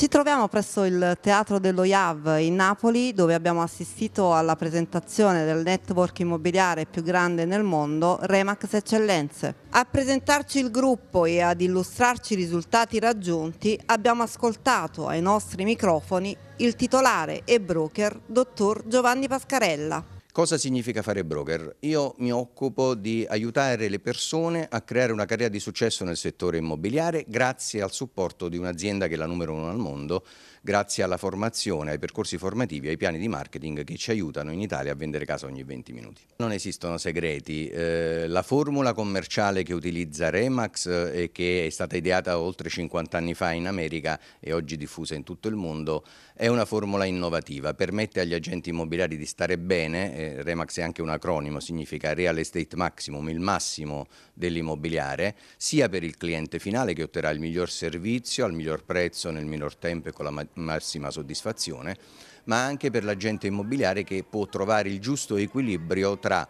Ci troviamo presso il Teatro dello IAV in Napoli dove abbiamo assistito alla presentazione del network immobiliare più grande nel mondo, Remax Eccellenze. A presentarci il gruppo e ad illustrarci i risultati raggiunti abbiamo ascoltato ai nostri microfoni il titolare e broker dottor Giovanni Pascarella. Cosa significa fare broker? Io mi occupo di aiutare le persone a creare una carriera di successo nel settore immobiliare grazie al supporto di un'azienda che è la numero uno al mondo, grazie alla formazione, ai percorsi formativi, ai piani di marketing che ci aiutano in Italia a vendere casa ogni 20 minuti. Non esistono segreti, eh, la formula commerciale che utilizza Remax eh, e che è stata ideata oltre 50 anni fa in America e oggi diffusa in tutto il mondo è una formula innovativa, permette agli agenti immobiliari di stare bene, eh, Remax è anche un acronimo, significa Real Estate Maximum, il massimo dell'immobiliare, sia per il cliente finale che otterrà il miglior servizio al miglior prezzo nel minor tempo e con la massima soddisfazione, ma anche per l'agente immobiliare che può trovare il giusto equilibrio tra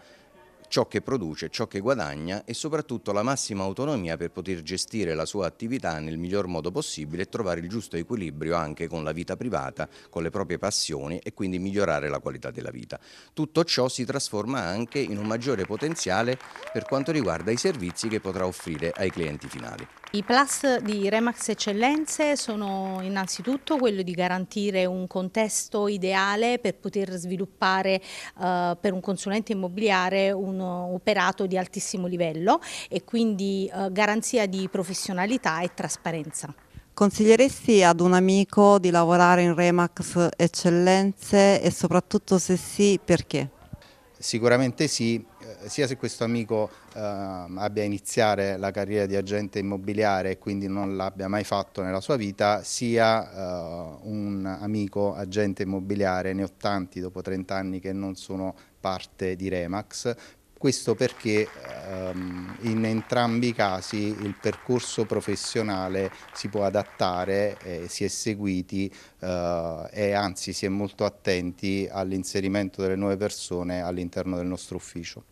ciò che produce, ciò che guadagna e soprattutto la massima autonomia per poter gestire la sua attività nel miglior modo possibile e trovare il giusto equilibrio anche con la vita privata, con le proprie passioni e quindi migliorare la qualità della vita. Tutto ciò si trasforma anche in un maggiore potenziale per quanto riguarda i servizi che potrà offrire ai clienti finali. I plus di Remax Eccellenze sono innanzitutto quello di garantire un contesto ideale per poter sviluppare eh, per un consulente immobiliare un operato di altissimo livello e quindi eh, garanzia di professionalità e trasparenza. Consiglieresti ad un amico di lavorare in Remax Eccellenze e soprattutto se sì perché? Sicuramente sì, sia se questo amico eh, abbia a iniziare la carriera di agente immobiliare e quindi non l'abbia mai fatto nella sua vita, sia eh, un amico agente immobiliare ne ho tanti dopo 30 anni che non sono parte di Remax, questo perché ehm, in entrambi i casi il percorso professionale si può adattare, eh, si è seguiti eh, e anzi si è molto attenti all'inserimento delle nuove persone all'interno del nostro ufficio.